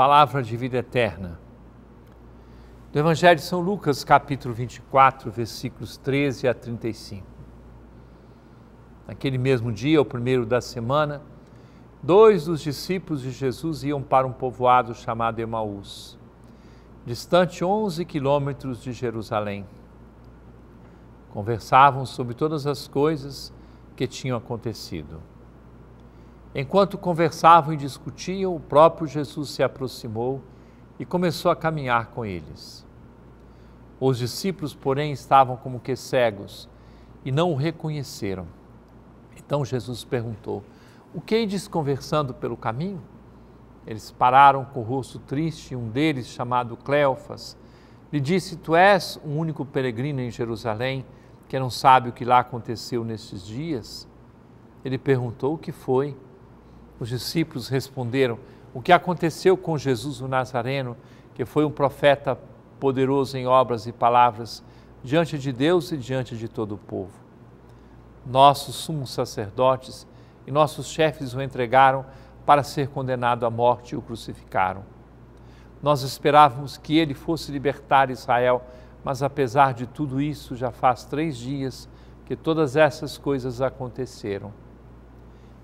palavra de vida eterna. Do Evangelho de São Lucas, capítulo 24, versículos 13 a 35. Naquele mesmo dia, o primeiro da semana, dois dos discípulos de Jesus iam para um povoado chamado Emaús, distante 11 quilômetros de Jerusalém. Conversavam sobre todas as coisas que tinham acontecido. Enquanto conversavam e discutiam, o próprio Jesus se aproximou e começou a caminhar com eles. Os discípulos, porém, estavam como que cegos e não o reconheceram. Então Jesus perguntou: O que ides conversando pelo caminho? Eles pararam com o rosto triste e um deles, chamado Cleofas, lhe disse: Tu és um único peregrino em Jerusalém que não sabe o que lá aconteceu nestes dias? Ele perguntou o que foi os discípulos responderam: O que aconteceu com Jesus o Nazareno, que foi um profeta poderoso em obras e palavras, diante de Deus e diante de todo o povo. Nossos sumos sacerdotes e nossos chefes o entregaram para ser condenado à morte e o crucificaram. Nós esperávamos que ele fosse libertar Israel, mas apesar de tudo isso, já faz três dias que todas essas coisas aconteceram.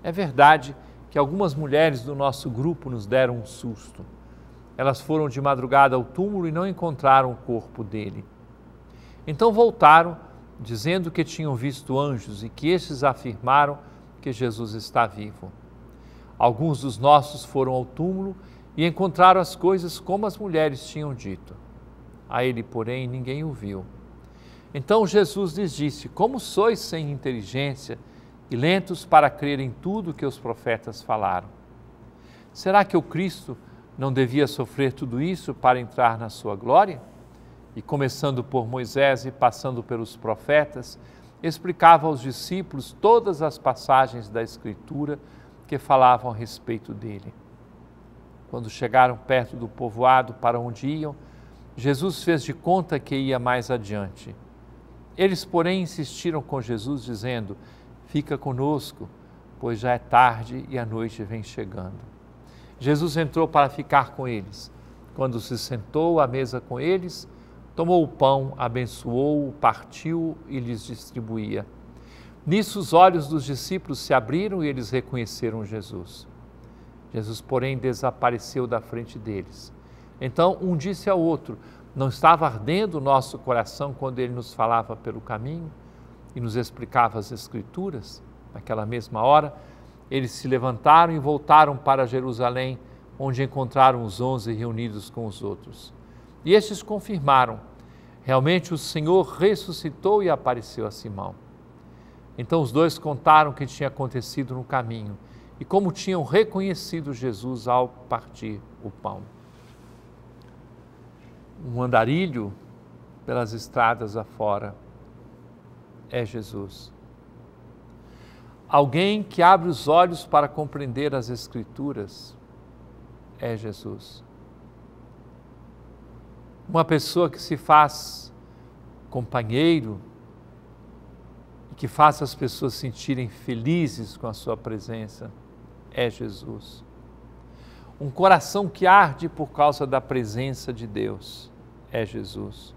É verdade que algumas mulheres do nosso grupo nos deram um susto. Elas foram de madrugada ao túmulo e não encontraram o corpo dele. Então voltaram, dizendo que tinham visto anjos e que estes afirmaram que Jesus está vivo. Alguns dos nossos foram ao túmulo e encontraram as coisas como as mulheres tinham dito. A ele, porém, ninguém o viu. Então Jesus lhes disse: Como sois sem inteligência? e lentos para crer em tudo que os profetas falaram. Será que o Cristo não devia sofrer tudo isso para entrar na sua glória? E começando por Moisés e passando pelos profetas, explicava aos discípulos todas as passagens da Escritura que falavam a respeito dele. Quando chegaram perto do povoado para onde iam, Jesus fez de conta que ia mais adiante. Eles, porém, insistiram com Jesus, dizendo: Fica conosco, pois já é tarde e a noite vem chegando. Jesus entrou para ficar com eles. Quando se sentou à mesa com eles, tomou o pão, abençoou-o, partiu e lhes distribuía. Nisso os olhos dos discípulos se abriram e eles reconheceram Jesus. Jesus, porém, desapareceu da frente deles. Então um disse ao outro: Não estava ardendo o nosso coração quando ele nos falava pelo caminho? e nos explicava as Escrituras, naquela mesma hora, eles se levantaram e voltaram para Jerusalém, onde encontraram os onze reunidos com os outros. E estes confirmaram: realmente o Senhor ressuscitou e apareceu a Simão. Então os dois contaram o que tinha acontecido no caminho e como tinham reconhecido Jesus ao partir o pão. Um andarilho pelas estradas afora é Jesus. Alguém que abre os olhos para compreender as Escrituras é Jesus. Uma pessoa que se faz companheiro e que faz as pessoas sentirem felizes com a sua presença é Jesus. Um coração que arde por causa da presença de Deus é Jesus.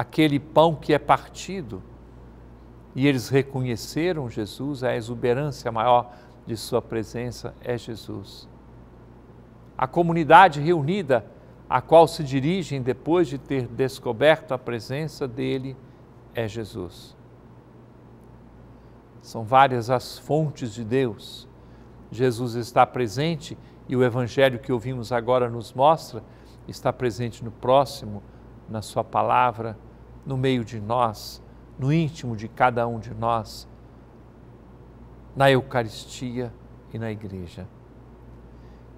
aquele pão que é partido. E eles reconheceram Jesus, a exuberância maior de sua presença é Jesus. A comunidade reunida, a qual se dirigem depois de ter descoberto a presença dele, é Jesus. São várias as fontes de Deus. Jesus está presente e o evangelho que ouvimos agora nos mostra, está presente no próximo, na sua palavra no meio de nós, no íntimo de cada um de nós, na Eucaristia e na Igreja.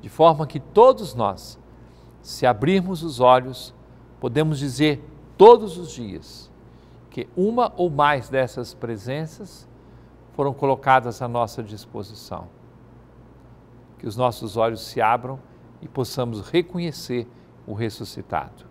De forma que todos nós, se abrirmos os olhos, podemos dizer todos os dias que uma ou mais dessas presenças foram colocadas à nossa disposição. Que os nossos olhos se abram e possamos reconhecer o ressuscitado